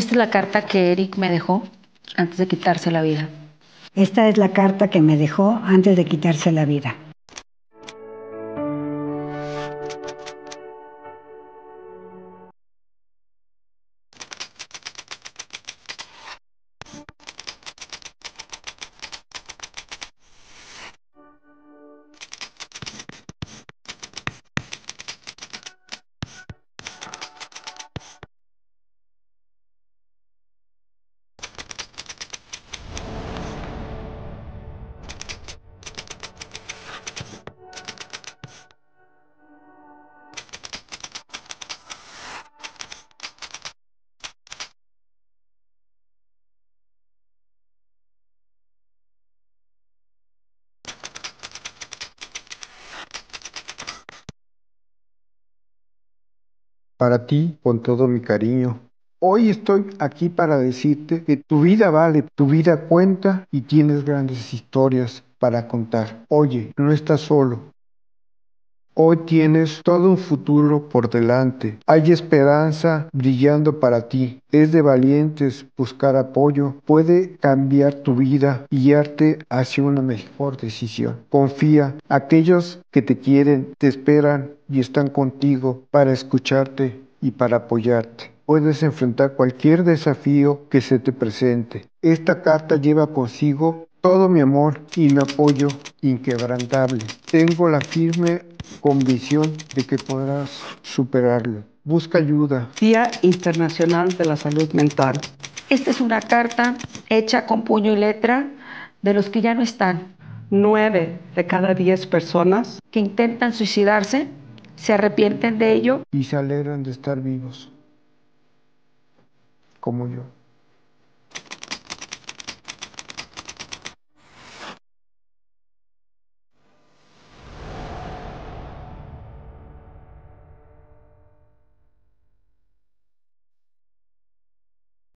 Esta es la carta que Eric me dejó antes de quitarse la vida. Esta es la carta que me dejó antes de quitarse la vida. Para ti, con todo mi cariño. Hoy estoy aquí para decirte que tu vida vale, tu vida cuenta y tienes grandes historias para contar. Oye, no estás solo. Hoy tienes todo un futuro por delante. Hay esperanza brillando para ti. Es de valientes buscar apoyo. Puede cambiar tu vida y guiarte hacia una mejor decisión. Confía. Aquellos que te quieren, te esperan y están contigo para escucharte y para apoyarte. Puedes enfrentar cualquier desafío que se te presente. Esta carta lleva consigo todo mi amor y mi apoyo inquebrantable. Tengo la firme convicción de que podrás superarlo. Busca ayuda. Día Internacional de la Salud Mental. Esta es una carta hecha con puño y letra de los que ya no están. Nueve de cada diez personas que intentan suicidarse se arrepienten de ello y se alegran de estar vivos, como yo.